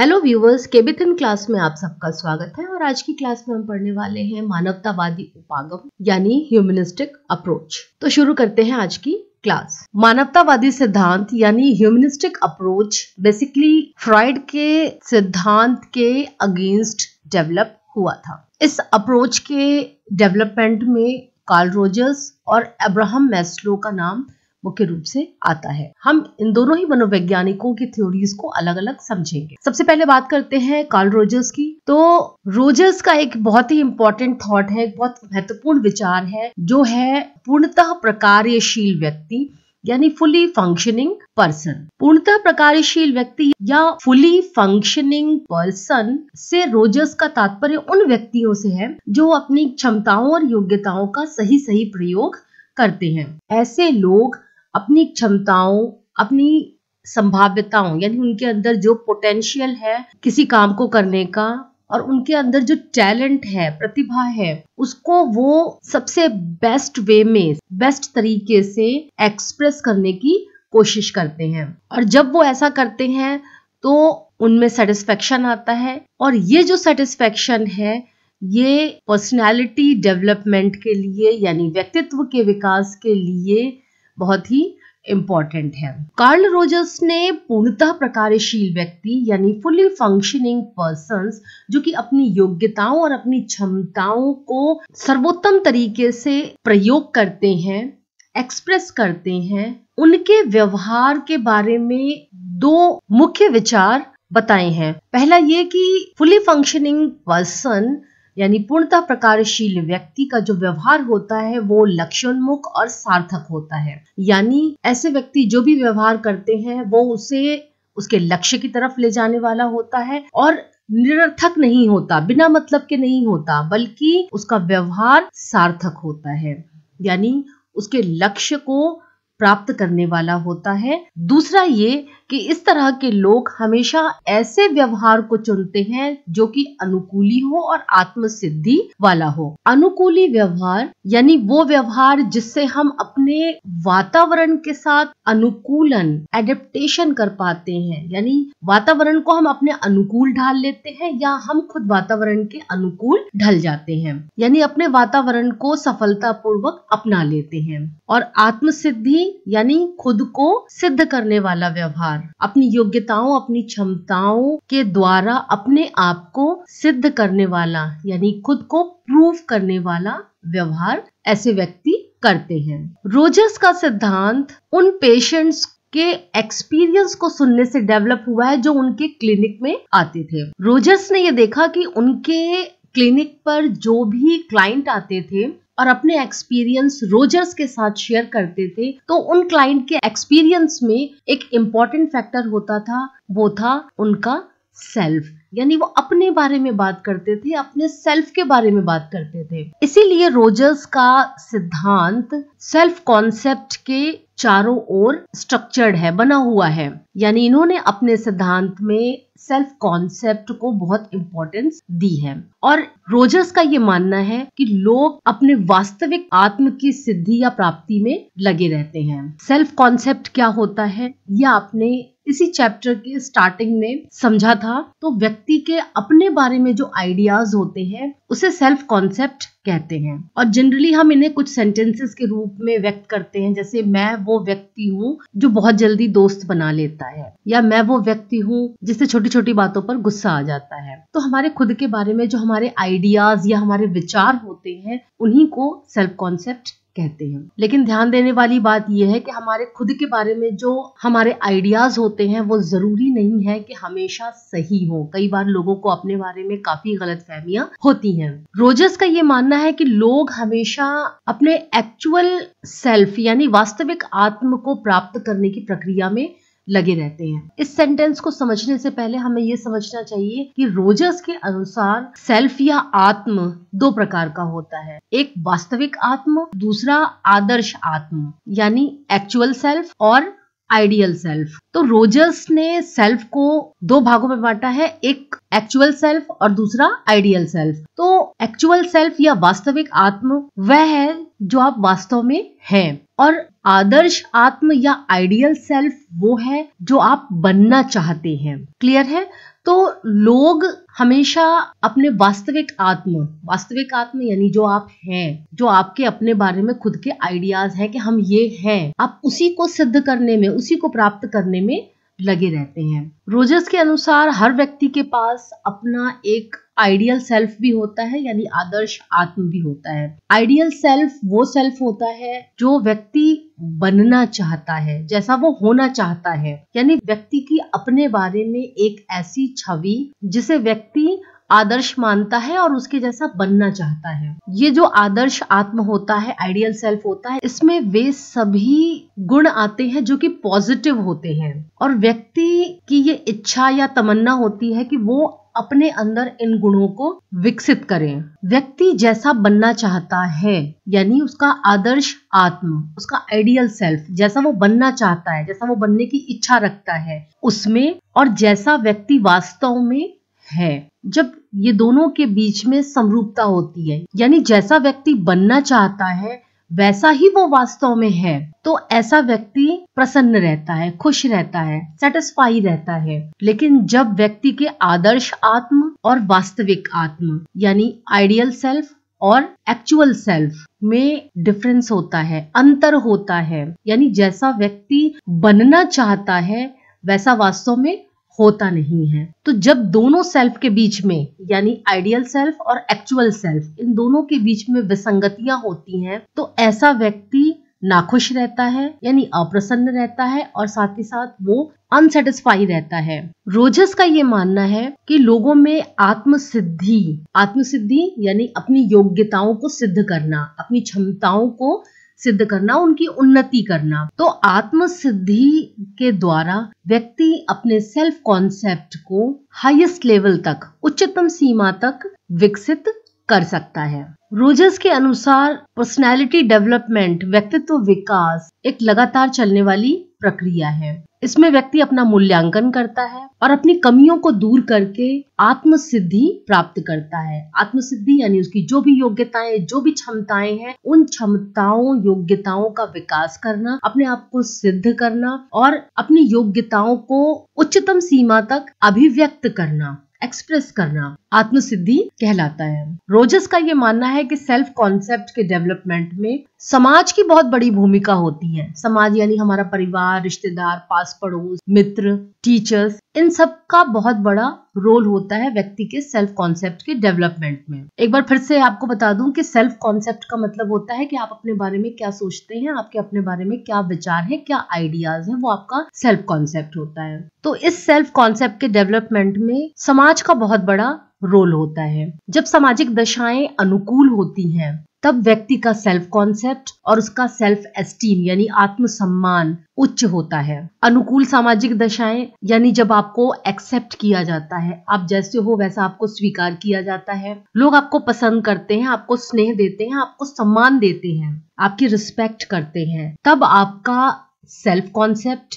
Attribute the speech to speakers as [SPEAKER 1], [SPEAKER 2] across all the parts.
[SPEAKER 1] Hello viewers केबिथन class में आप सबका स्वागत है और आज की क्लास में हम पढ़ने वाले हैं मानवतावादी उपागम यानी ह्यूमनिस्टिक अप्रोच तो शुरू करते हैं आज की क्लास मानवतावादी सिद्धांत यानी ह्यूमनिस्टिक अप्रोच बेसिकली फ्रॉइड के सिद्धांत के अगेंस्ट डेवलप हुआ था इस अप्रोच के डेवलपमेंट में कार्ल रोजर्स और अब्राहम मैस्लो का नाम मुख्य रूप से आता है हम इन दोनों ही मनोवैज्ञानिकों की थ्योरीज को अलग अलग समझेंगे सबसे पहले बात करते हैं कार्ल रोजर्स की तो रोजर्स का एक बहुत ही इंपॉर्टेंट थॉट है बहुत महत्वपूर्ण विचार है जो है पूर्णतः प्रकार्यशील व्यक्ति यानी फुली फंक्शनिंग पर्सन पूर्णतः प्रकारशील व्यक्ति या फुली फंक्शनिंग पर्सन से रोजर्स का तात्पर्य उन व्यक्तियों से है जो अपनी क्षमताओं और योग्यताओं का सही सही प्रयोग करते हैं ऐसे लोग अपनी क्षमताओं अपनी संभाव्यताओं यानी उनके अंदर जो पोटेंशियल है किसी काम को करने का और उनके अंदर जो टैलेंट है प्रतिभा है उसको वो सबसे बेस्ट वे में बेस्ट तरीके से एक्सप्रेस करने की कोशिश करते हैं और जब वो ऐसा करते हैं तो उनमें सेटिस्फेक्शन आता है और ये जो सेटिस्फेक्शन है ये पर्सनालिटी डेवलपमेंट के लिए यानी व्यक्तित्व के विकास के लिए बहुत ही इम्पॉर्टेंट है कार्ल रोजर्स ने पूर्णतः प्रकारशील व्यक्ति यानी फुली फंक्शनिंग पर्सन जो कि अपनी योग्यताओं और अपनी क्षमताओं को सर्वोत्तम तरीके से प्रयोग करते हैं एक्सप्रेस करते हैं उनके व्यवहार के बारे में दो मुख्य विचार बताए हैं पहला ये कि फुली फंक्शनिंग पर्सन यानी पूर्णता प्रकारशील व्यक्ति का जो व्यवहार होता है वो लक्ष्योन्मुख और सार्थक होता है यानी ऐसे व्यक्ति जो भी व्यवहार करते हैं वो उसे उसके लक्ष्य की तरफ ले जाने वाला होता है और निरर्थक नहीं होता बिना मतलब के नहीं होता बल्कि उसका व्यवहार सार्थक होता है यानी उसके लक्ष्य को प्राप्त करने वाला होता है दूसरा ये कि इस तरह के लोग हमेशा ऐसे व्यवहार को चुनते हैं जो कि अनुकूली हो और आत्म सिद्धि वाला हो अनुकूली व्यवहार यानी वो व्यवहार जिससे हम अपने वातावरण के साथ अनुकूलन एडेप्टेशन कर पाते हैं यानी वातावरण को हम अपने अनुकूल ढाल लेते हैं या हम खुद वातावरण के अनुकूल ढल जाते हैं यानी अपने वातावरण को सफलतापूर्वक अपना लेते हैं और आत्म सिद्धि यानी खुद को सिद्ध करने वाला व्यवहार अपनी योग्यताओं अपनी क्षमताओं के द्वारा अपने आप को सिद्ध करने वाला यानी खुद को प्रूव करने वाला व्यवहार ऐसे व्यक्ति करते हैं रोजर्स का सिद्धांत उन पेशेंट्स के एक्सपीरियंस को सुनने से डेवलप हुआ है जो उनके क्लिनिक में आते थे रोजर्स ने ये देखा कि उनके क्लिनिक पर जो भी क्लाइंट आते थे और अपने एक्सपीरियंस रोजर्स के साथ शेयर करते थे तो उन क्लाइंट के एक्सपीरियंस में एक इम्पॉर्टेंट फैक्टर होता था वो था उनका सेल्फ यानी वो अपने बारे में बात करते थे अपने सेल्फ के बारे में बात करते थे इसीलिए रोजर्स का सिद्धांत सेल्फ कॉन्सेप्ट के चारों ओर स्ट्रक्चर्ड है बना हुआ है यानी इन्होंने अपने सिद्धांत में सेल्फ कॉन्सेप्ट को बहुत इंपॉर्टेंस दी है और रोजर्स का ये मानना है कि लोग अपने वास्तविक आत्म की सिद्धि या प्राप्ति में लगे रहते हैं सेल्फ कॉन्सेप्ट क्या होता है यह आपने इसी चैप्टर के स्टार्टिंग में समझा था तो व्यक्ति के अपने बारे में जो आइडियाज होते हैं उसे सेल्फ कॉन्सेप्ट कहते हैं और जनरली हम इन्हें कुछ सेंटेंसेस के रूप में व्यक्त करते हैं जैसे मैं वो व्यक्ति हूँ जो बहुत जल्दी दोस्त बना लेता है या मैं वो व्यक्ति हूँ जिससे छोटी छोटी बातों पर गुस्सा आ जाता है तो हमारे खुद के बारे में जो हमारे आइडियाज या हमारे विचार होते हैं उन्हीं को सेल्फ कॉन्सेप्ट कहते हैं लेकिन ध्यान देने वाली बात यह है कि हमारे खुद के बारे में जो हमारे आइडियाज होते हैं वो जरूरी नहीं है कि हमेशा सही हो कई बार लोगों को अपने बारे में काफी गलत फहमियां होती हैं रोजर्स का ये मानना है कि लोग हमेशा अपने एक्चुअल सेल्फ यानी वास्तविक आत्म को प्राप्त करने की प्रक्रिया में लगे रहते हैं इस सेंटेंस को समझने से पहले हमें ये समझना चाहिए कि रोजर्स के अनुसार सेल्फ या आत्म दो प्रकार का होता है एक वास्तविक आत्म दूसरा आदर्श आत्म यानी एक्चुअल सेल्फ और आइडियल सेल्फ तो रोजर्स ने सेल्फ को दो भागों में बांटा है एक एक्चुअल सेल्फ और दूसरा आइडियल सेल्फ तो एक्चुअल सेल्फ या वास्तविक आत्म वह है जो आप वास्तव में है और आदर्श आत्म या आइडियल सेल्फ वो है जो आप बनना चाहते हैं क्लियर है तो लोग हमेशा अपने वास्तविक आत्म वास्तविक आत्म यानी जो आप हैं जो आपके अपने बारे में खुद के आइडियाज हैं कि हम ये हैं आप उसी को सिद्ध करने में उसी को प्राप्त करने में लगे रहते हैं रोजर्स के अनुसार हर व्यक्ति के पास अपना एक आइडियल सेल्फ भी होता है यानी आदर्श आत्म भी होता है आइडियल सेल्फ वो सेल्फ होता है जो व्यक्ति बनना चाहता है जैसा वो होना चाहता है यानी व्यक्ति की अपने बारे में एक ऐसी छवि जिसे व्यक्ति आदर्श मानता है और उसके जैसा बनना चाहता है ये जो आदर्श आत्म होता है आइडियल सेल्फ होता है इसमें वे सभी गुण आते हैं जो कि पॉजिटिव होते हैं और व्यक्ति की ये इच्छा या तमन्ना होती है कि वो अपने अंदर इन गुणों को विकसित करें व्यक्ति जैसा बनना चाहता है यानी उसका आदर्श आत्म उसका आइडियल सेल्फ जैसा वो बनना चाहता है जैसा वो बनने की इच्छा रखता है उसमें और जैसा व्यक्ति वास्तव में है जब ये दोनों के बीच में समरूपता होती है यानी जैसा व्यक्ति बनना चाहता है वैसा ही वो वास्तव में है तो ऐसा व्यक्ति प्रसन्न रहता है खुश रहता है सेटिस्फाई रहता है लेकिन जब व्यक्ति के आदर्श आत्म और वास्तविक आत्म यानी आइडियल सेल्फ और एक्चुअल सेल्फ में डिफरेंस होता है अंतर होता है यानी जैसा व्यक्ति बनना चाहता है वैसा वास्तव में होता नहीं है तो जब दोनों सेल्फ के बीच में यानी आइडियल सेल्फ और एक्चुअल सेल्फ इन दोनों के बीच में विसंगतियां होती हैं तो ऐसा व्यक्ति नाखुश रहता है यानी अप्रसन्न रहता है और साथ ही साथ वो अनसेटिस्फाई रहता है रोजस का ये मानना है कि लोगों में आत्मसिद्धि आत्मसिद्धि यानी अपनी योग्यताओं को सिद्ध करना अपनी क्षमताओं को सिद्ध करना उनकी उन्नति करना तो आत्म सिद्धि के द्वारा व्यक्ति अपने सेल्फ कॉन्सेप्ट को हाईएस्ट लेवल तक उच्चतम सीमा तक विकसित कर सकता है रोजर्स के अनुसार पर्सनालिटी डेवलपमेंट व्यक्तित्व विकास एक लगातार चलने वाली प्रक्रिया है इसमें व्यक्ति अपना मूल्यांकन करता है और अपनी कमियों को दूर करके आत्मसिद्धि प्राप्त करता है आत्मसिद्धि यानी उसकी जो भी योग्यताएं जो भी क्षमताएं हैं उन क्षमताओं योग्यताओं का विकास करना अपने आप को सिद्ध करना और अपनी योग्यताओं को उच्चतम सीमा तक अभिव्यक्त करना एक्सप्रेस करना आत्मसिद्धि कहलाता है रोजस का ये मानना है कि सेल्फ कॉन्सेप्ट के डेवलपमेंट में समाज की बहुत बड़ी भूमिका होती है समाज यानी हमारा परिवार रिश्तेदार पास पड़ोस मित्र टीचर्स इन सब का बहुत बड़ा रोल होता है व्यक्ति के सेल्फ कॉन्सेप्ट के डेवलपमेंट में एक बार फिर से आपको बता दूं कि सेल्फ कॉन्सेप्ट का मतलब होता है कि आप अपने बारे में क्या सोचते हैं आपके अपने बारे में क्या विचार है क्या आइडियाज है वो आपका सेल्फ कॉन्सेप्ट होता है तो इस सेल्फ कॉन्सेप्ट के डेवलपमेंट में समाज का बहुत बड़ा रोल होता है जब सामाजिक दशाएं अनुकूल होती हैं तब व्यक्ति का सेल्फ कॉन्सेप्ट और उसका सेल्फ एस्टीम यानी आत्मसम्मान उच्च होता है अनुकूल सामाजिक दशाएं यानी जब आपको एक्सेप्ट किया जाता है आप जैसे हो वैसा आपको स्वीकार किया जाता है लोग आपको पसंद करते हैं आपको स्नेह देते हैं आपको सम्मान देते हैं आपकी रिस्पेक्ट करते हैं तब आपका सेल्फ कॉन्सेप्ट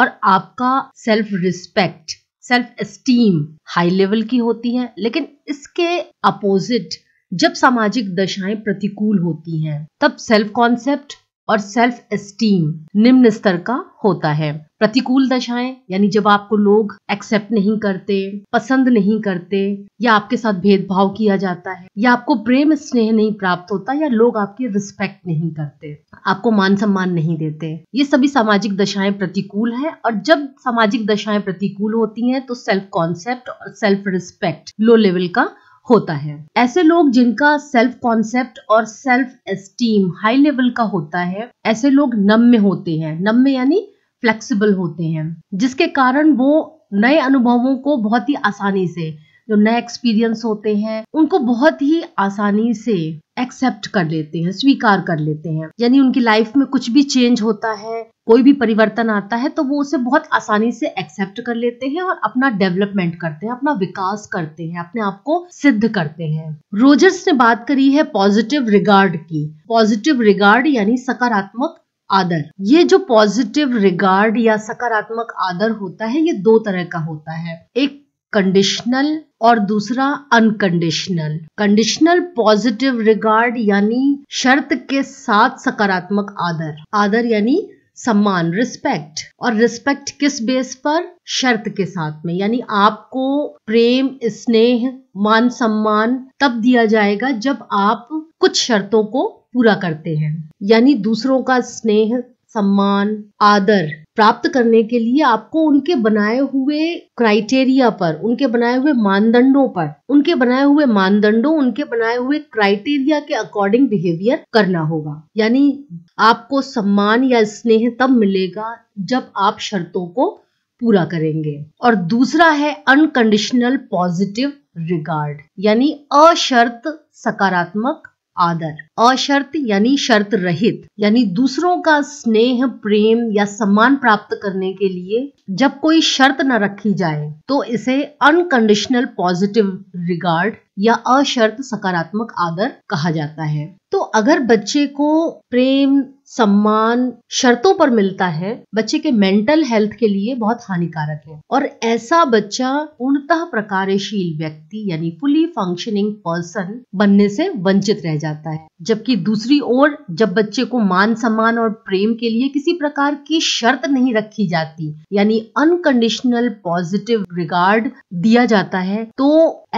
[SPEAKER 1] और आपका self respect self esteem high level की होती है लेकिन इसके अपोजिट जब सामाजिक दशाएं प्रतिकूल होती हैं तब सेल्फ कॉन्सेप्ट और सेल्फ एस्टीम निम्न स्तर का होता है प्रतिकूल दशाएं यानी जब आपको लोग एक्सेप्ट नहीं करते पसंद नहीं करते या आपके साथ भेदभाव किया जाता है या आपको प्रेम स्नेह नहीं प्राप्त होता या लोग आपकी रिस्पेक्ट नहीं करते आपको मान सम्मान नहीं देते ये सभी सामाजिक दशाएं प्रतिकूल है और जब सामाजिक दशाएं प्रतिकूल होती हैं तो सेल्फ कॉन्सेप्ट और सेल्फ रिस्पेक्ट लो लेवल का होता है ऐसे लोग जिनका सेल्फ कॉन्सेप्ट और सेल्फ एस्टीम हाई लेवल का होता है ऐसे लोग नम्य होते हैं नम्य यानी फ्लेक्सिबल होते हैं जिसके कारण वो नए अनुभवों को बहुत ही आसानी से जो नए एक्सपीरियंस होते हैं उनको बहुत ही आसानी से एक्सेप्ट कर लेते हैं स्वीकार कर लेते हैं यानी उनकी लाइफ में कुछ भी चेंज होता है कोई भी परिवर्तन आता है तो वो उसे बहुत आसानी से एक्सेप्ट कर लेते हैं और अपना डेवलपमेंट करते हैं अपना विकास करते हैं अपने आप को सिद्ध करते हैं रोजर्स ने बात करी है पॉजिटिव रिगार्ड की पॉजिटिव रिगार्ड यानी सकारात्मक आदर ये जो पॉजिटिव रिगार्ड या सकारात्मक आदर होता है ये दो तरह का होता है एक कंडीशनल और दूसरा अनकंडीशनल कंडीशनल पॉजिटिव रिगार्ड यानी शर्त के साथ सकारात्मक आदर आदर यानी सम्मान रिस्पेक्ट और रिस्पेक्ट किस बेस पर शर्त के साथ में यानी आपको प्रेम स्नेह मान सम्मान तब दिया जाएगा जब आप कुछ शर्तों को पूरा करते हैं यानी दूसरों का स्नेह सम्मान आदर प्राप्त करने के लिए आपको उनके बनाए हुए क्राइटेरिया पर उनके बनाए हुए मानदंडों पर उनके बनाए हुए मानदंडों उनके बनाए हुए क्राइटेरिया के अकॉर्डिंग बिहेवियर करना होगा यानी आपको सम्मान या स्नेह तब मिलेगा जब आप शर्तों को पूरा करेंगे और दूसरा है अनकंडीशनल पॉजिटिव रिगार्ड यानी अशर्त सकारात्मक आदर अशर्त यानी शर्त रहित यानी दूसरों का स्नेह प्रेम या सम्मान प्राप्त करने के लिए जब कोई शर्त न रखी जाए तो इसे अनकंडीशनल पॉजिटिव रिगार्ड या अशर्त सकारात्मक आदर कहा जाता है तो अगर बच्चे को प्रेम सम्मान शर्तों पर मिलता है बच्चे के मेंटल हेल्थ के लिए बहुत हानिकारक है और ऐसा बच्चा पूर्णतः प्रकारशील व्यक्ति यानी फुली फंक्शनिंग पर्सन बनने से वंचित रह जाता है जबकि दूसरी ओर जब बच्चे को मान सम्मान और प्रेम के लिए किसी प्रकार की शर्त नहीं रखी जाती यानी अनकंडीशनल पॉजिटिव रिगार्ड दिया जाता है तो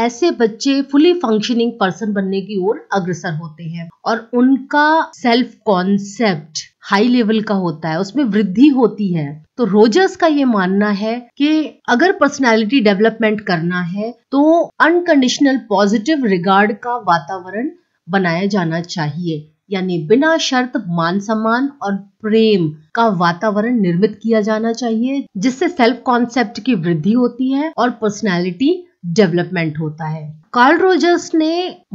[SPEAKER 1] ऐसे बच्चे फुली फंक्शनिंग पर्सन बनने की ओर अग्रसर होते हैं और उनका self concept intellect high level का होता है उसमें वृद्धि होती है तो रोजर्स का ये मानना है कि अगर पर्सनालिटी डेवलपमेंट करना है तो अनकंडीशनल पॉजिटिव रिगार्ड का वातावरण बनाया जाना चाहिए यानी बिना शर्त मान सम्मान और प्रेम का वातावरण निर्मित किया जाना चाहिए जिससे सेल्फ कॉन्सेप्ट की वृद्धि होती है और पर्सनालिटी डेवलपमेंट होता है कार्ल रोजर्स ने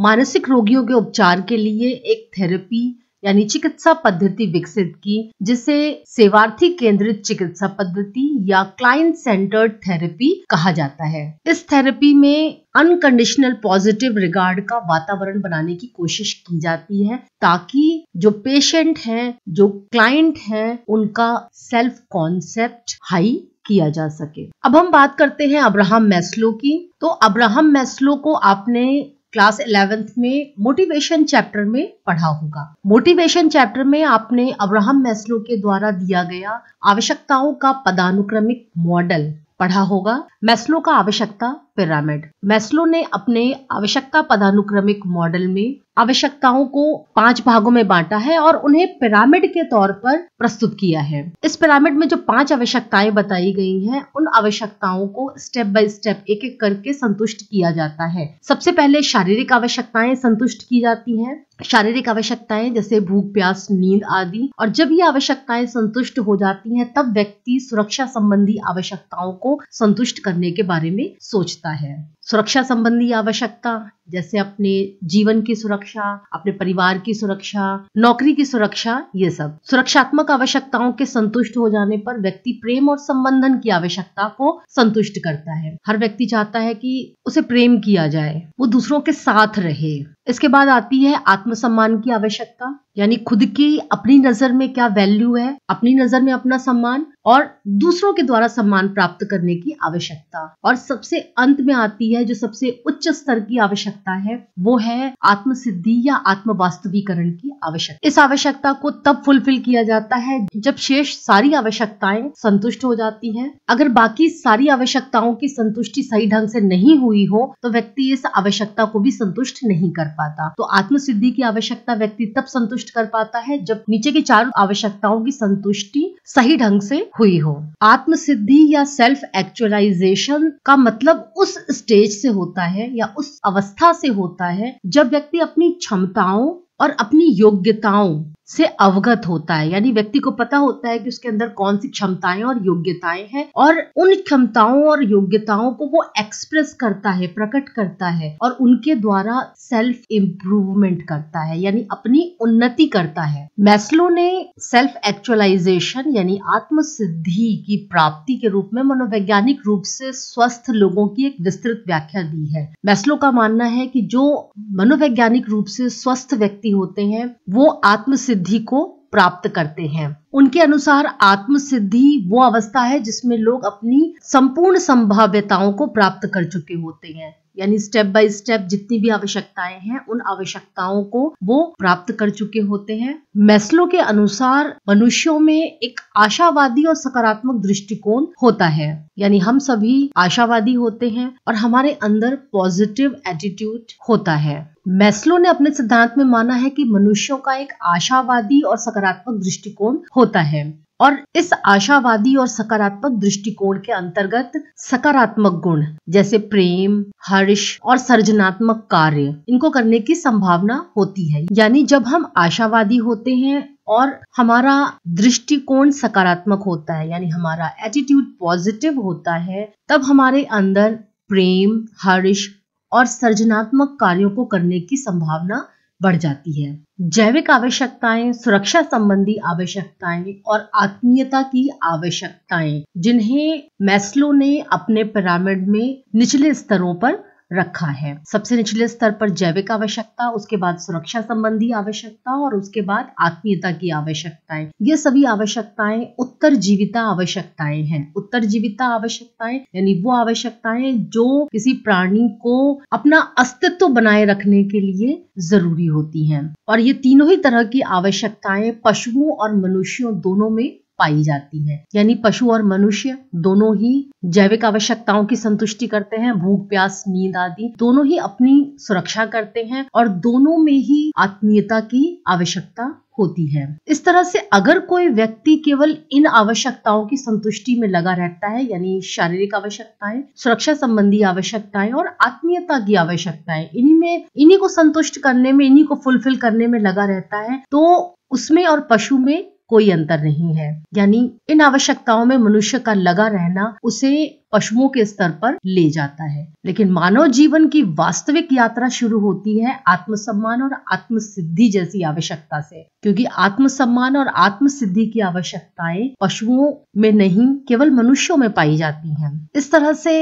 [SPEAKER 1] मानसिक रोगियों के उपचार के लिए एक थेरेपी यानी चिकित्सा पद्धति विकसित की जिसे सेवार्थी केंद्रित चिकित्सा पद्धति या क्लाइंट सेंटर्ड थेरेपी कहा जाता है इस थेरेपी में अनकंडीशनल पॉजिटिव रिगार्ड का वातावरण बनाने की कोशिश की जाती है ताकि जो पेशेंट हैं जो क्लाइंट हैं उनका सेल्फ कॉन्सेप्ट हाई किया जा सके अब हम बात करते हैं अब्राहम मैस्लो की तो अब्राहम मैस्लो को आपने क्लास इलेवेंथ में मोटिवेशन चैप्टर में पढ़ा होगा मोटिवेशन चैप्टर में आपने अब्राहम मैस्लो के द्वारा दिया गया आवश्यकताओं का पदानुक्रमिक मॉडल पढ़ा होगा मैस्लो का आवश्यकता पिरामिड मैस्लो ने अपने आवश्यकता पदानुक्रमिक मॉडल में आवश्यकताओं को पांच भागों में बांटा है और उन्हें पिरामिड के तौर पर प्रस्तुत किया है इस पिरामिड में जो पांच आवश्यकताएं बताई गई हैं उन आवश्यकताओं को स्टेप बाय स्टेप एक एक करके संतुष्ट किया जाता है सबसे पहले शारीरिक आवश्यकताएं संतुष्ट की जाती हैं शारीरिक आवश्यकताएं जैसे भूख प्यास नींद आदि और जब ये आवश्यकताएं संतुष्ट हो जाती हैं तब व्यक्ति सुरक्षा संबंधी आवश्यकताओं को संतुष्ट करने के बारे में सोचता सकता है सुरक्षा संबंधी आवश्यकता जैसे अपने जीवन की सुरक्षा अपने परिवार की सुरक्षा नौकरी की सुरक्षा ये सब सुरक्षात्मक आवश्यकताओं के संतुष्ट हो जाने पर व्यक्ति प्रेम और संबंधन की आवश्यकता को संतुष्ट करता है हर व्यक्ति चाहता है कि उसे प्रेम किया जाए वो दूसरों के साथ रहे इसके बाद आती है आत्मसम्मान की आवश्यकता यानी खुद की अपनी नजर में क्या वैल्यू है अपनी नजर में अपना सम्मान और दूसरों के द्वारा सम्मान प्राप्त करने की आवश्यकता और सबसे अंत में आती है जो सबसे उच्च स्तर की आवश्यकता है वो है आत्म सिद्धि या आत्म वास्तवीकरण की आवश्यकता इस आवश्यकता को तब फुलफिल किया जाता है जब शेष सारी आवश्यकताएं संतुष्ट हो जाती है अगर बाकी सारी आवश्यकताओं की संतुष्टि सही ढंग से नहीं हुई हो तो व्यक्ति इस आवश्यकता को भी संतुष्ट नहीं कर पाता तो आत्म सिद्धि की आवश्यकता व्यक्ति तब संतुष्ट संतुष्ट कर पाता है जब नीचे की चार आवश्यकताओं की संतुष्टि सही ढंग से हुई हो आत्म सिद्धि या सेल्फ एक्चुअलाइजेशन का मतलब उस स्टेज से होता है या उस अवस्था से होता है जब व्यक्ति अपनी क्षमताओं और अपनी योग्यताओं से अवगत होता है यानी व्यक्ति को पता होता है कि उसके अंदर कौन सी क्षमताएं और योग्यताएं हैं और उन क्षमताओं और योग्यताओं को वो एक्सप्रेस करता है प्रकट करता है और उनके द्वारा सेल्फ इम्प्रूवमेंट करता है यानी अपनी उन्नति करता है मैस्लो ने सेल्फ एक्चुअलाइजेशन यानी आत्म सिद्धि की प्राप्ति के रूप में मनोवैज्ञानिक रूप से स्वस्थ लोगों की एक विस्तृत व्याख्या दी है मैस्लो का मानना है कि जो मनोवैज्ञानिक रूप से स्वस्थ व्यक्ति होते हैं वो आत्म सिद्धि को प्राप्त करते हैं उनके अनुसार आत्म सिद्धि वो अवस्था है जिसमें लोग अपनी संपूर्ण संभाव्यताओं को प्राप्त कर चुके होते हैं यानी स्टेप बाय स्टेप जितनी भी आवश्यकताएं हैं उन आवश्यकताओं को वो प्राप्त कर चुके होते हैं मैस्लो के अनुसार मनुष्यों में एक आशावादी और सकारात्मक दृष्टिकोण होता है यानी हम सभी आशावादी होते हैं और हमारे अंदर पॉजिटिव एटीट्यूड होता है मैस्लो ने अपने सिद्धांत में माना है कि मनुष्यों का एक आशावादी और सकारात्मक दृष्टिकोण होता है और इस आशावादी और सकारात्मक दृष्टिकोण के अंतर्गत सकारात्मक गुण जैसे प्रेम हर्ष और सर्जनात्मक कार्य इनको करने की संभावना होती है यानी जब हम आशावादी होते हैं और हमारा दृष्टिकोण सकारात्मक होता है यानी हमारा एटीट्यूड पॉजिटिव होता है तब हमारे अंदर प्रेम हर्ष और सर्जनात्मक कार्यों को करने की संभावना बढ़ जाती है जैविक आवश्यकताएं सुरक्षा संबंधी आवश्यकताएं और आत्मीयता की आवश्यकताएं जिन्हें मैस्लो ने अपने पिरामिड में निचले स्तरों पर रखा है सबसे निचले स्तर पर जैविक आवश्यकता उसके बाद सुरक्षा संबंधी आवश्यकता और उसके बाद आत्मीयता की आवश्यकताएं ये सभी आवश्यकताएं उत्तर जीविता आवश्यकताएं हैं उत्तर जीविता आवश्यकताएं यानी वो आवश्यकताएं जो किसी प्राणी को अपना अस्तित्व बनाए रखने के लिए जरूरी होती हैं और ये तीनों ही तरह की आवश्यकताएं पशुओं और मनुष्यों दोनों में पाई जाती है यानी पशु और मनुष्य दोनों ही जैविक आवश्यकताओं की संतुष्टि करते हैं भूख प्यास नींद आदि दोनों ही अपनी सुरक्षा करते हैं और दोनों में ही आत्मीयता की आवश्यकता होती है इस तरह से अगर कोई व्यक्ति केवल इन आवश्यकताओं की संतुष्टि में लगा रहता है यानी शारीरिक आवश्यकताएं सुरक्षा संबंधी आवश्यकताएं और आत्मीयता की आवश्यकताएं इन्हीं में इन्हीं को संतुष्ट करने में इन्हीं को फुलफिल करने में लगा रहता है तो उसमें और पशु में कोई अंतर नहीं है यानी इन आवश्यकताओं में मनुष्य का लगा रहना उसे पशुओं के स्तर पर ले जाता है लेकिन मानव जीवन की वास्तविक यात्रा शुरू होती है आत्मसम्मान और आत्मसिद्धि जैसी आवश्यकता से क्योंकि आत्मसम्मान और आत्मसिद्धि की आवश्यकताएं पशुओं में नहीं केवल मनुष्यों में पाई जाती हैं। इस तरह से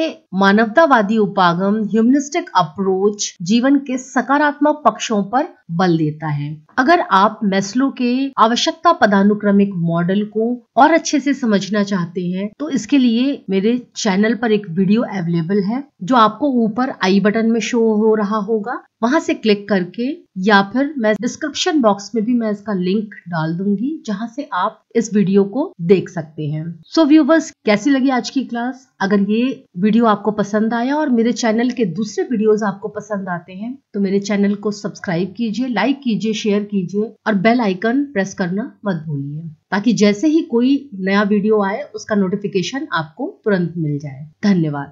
[SPEAKER 1] मानवतावादी उपागम ह्यूमनिस्टिक अप्रोच जीवन के सकारात्मक पक्षों पर बल देता है अगर आप मैस्लो के आवश्यकता पदानुक्रमिक मॉडल को और अच्छे से समझना चाहते हैं तो इसके लिए मेरे चैनल चैनल पर एक वीडियो अवेलेबल है जो आपको ऊपर आई बटन में शो हो रहा होगा वहां से क्लिक करके या फिर मैं डिस्क्रिप्शन बॉक्स में भी मैं इसका लिंक डाल दूंगी जहां से आप इस वीडियो को देख सकते हैं सो so, व्यूवर्स कैसी लगी आज की क्लास अगर ये वीडियो आपको पसंद आया और मेरे चैनल के दूसरे वीडियोस आपको पसंद आते हैं तो मेरे चैनल को सब्सक्राइब कीजिए लाइक कीजिए शेयर कीजिए और बेल आइकन प्रेस करना मत भूलिए ताकि जैसे ही कोई नया वीडियो आए उसका नोटिफिकेशन आपको तुरंत मिल जाए धन्यवाद